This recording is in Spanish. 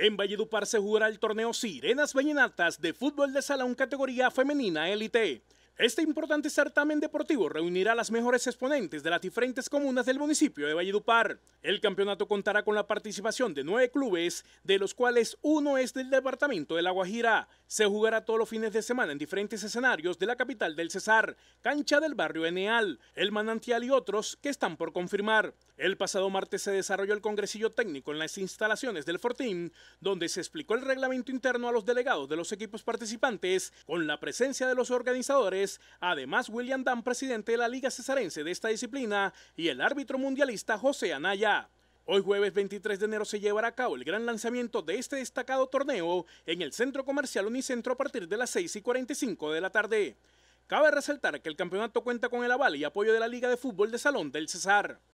En Valledupar se jugará el torneo Sirenas Vallenatas de fútbol de salón categoría femenina élite. Este importante certamen deportivo reunirá a las mejores exponentes de las diferentes comunas del municipio de Valledupar. El campeonato contará con la participación de nueve clubes, de los cuales uno es del departamento de La Guajira. Se jugará todos los fines de semana en diferentes escenarios de la capital del Cesar, cancha del barrio Eneal, el Manantial y otros que están por confirmar. El pasado martes se desarrolló el congresillo técnico en las instalaciones del Fortín, donde se explicó el reglamento interno a los delegados de los equipos participantes con la presencia de los organizadores Además, William Dan, presidente de la Liga Cesarense de esta disciplina, y el árbitro mundialista José Anaya. Hoy jueves 23 de enero se llevará a cabo el gran lanzamiento de este destacado torneo en el Centro Comercial Unicentro a partir de las 6 y 45 de la tarde. Cabe resaltar que el campeonato cuenta con el aval y apoyo de la Liga de Fútbol de Salón del Cesar.